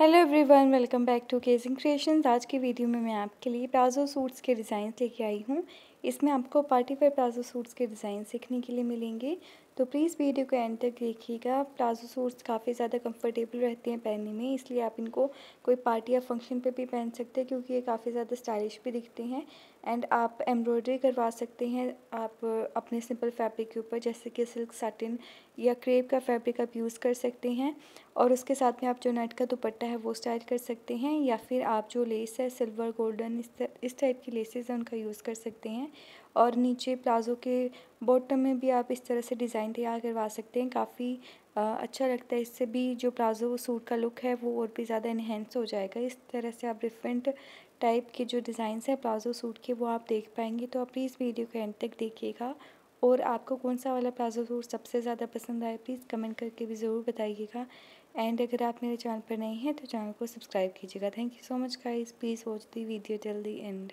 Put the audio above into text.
hello everyone welcome back to केजिंग creations आज की वीडियो में मैं आपके लिए प्लाजो सूट्स के डिज़ाइन लेके आई हूँ इसमें आपको पार्टी वेयर प्लाजो सूट्स के डिज़ाइन सीखने के लिए मिलेंगे तो प्लीज़ वीडियो को एंड तक देखिएगा प्लाजो सूट्स काफ़ी ज़्यादा कंफर्टेबल रहते हैं पहनने में इसलिए आप इनको कोई पार्टी या फंक्शन पे भी पहन सकते हैं क्योंकि ये काफ़ी ज़्यादा स्टाइलिश भी दिखते हैं एंड आप एम्ब्रॉयडरी करवा सकते हैं आप अपने सिंपल फैब्रिक के ऊपर जैसे कि सिल्क साटिन या क्रेप का फैब्रिक आप यूज़ कर सकते हैं और उसके साथ में आप जो नेट का दुपट्टा है वो स्टाइल कर सकते हैं या फिर आप जो लेस है सिल्वर गोल्डन इस टाइप की लेसेज हैं उनका यूज़ कर सकते हैं हैं और नीचे प्लाज़ो के बॉटम में भी आप इस तरह से डिज़ाइन तैयार करवा सकते हैं काफ़ी अच्छा लगता है इससे भी जो प्लाज़ो सूट का लुक है वो और भी ज़्यादा इन्हेंस हो जाएगा इस तरह से आप डिफरेंट टाइप के जो डिज़ाइन हैं प्लाज़ो सूट के वो आप देख पाएंगे तो आप प्लीज़ वीडियो के एंड तक देखिएगा और आपको कौन सा वाला प्लाज़ो सूट सबसे ज़्यादा पसंद आया प्लीज़ कमेंट करके भी ज़रूर बताइएगा एंड अगर आप मेरे चैनल पर नए हैं तो चैनल को सब्सक्राइब कीजिएगा thank you so much guys please watch the video till the and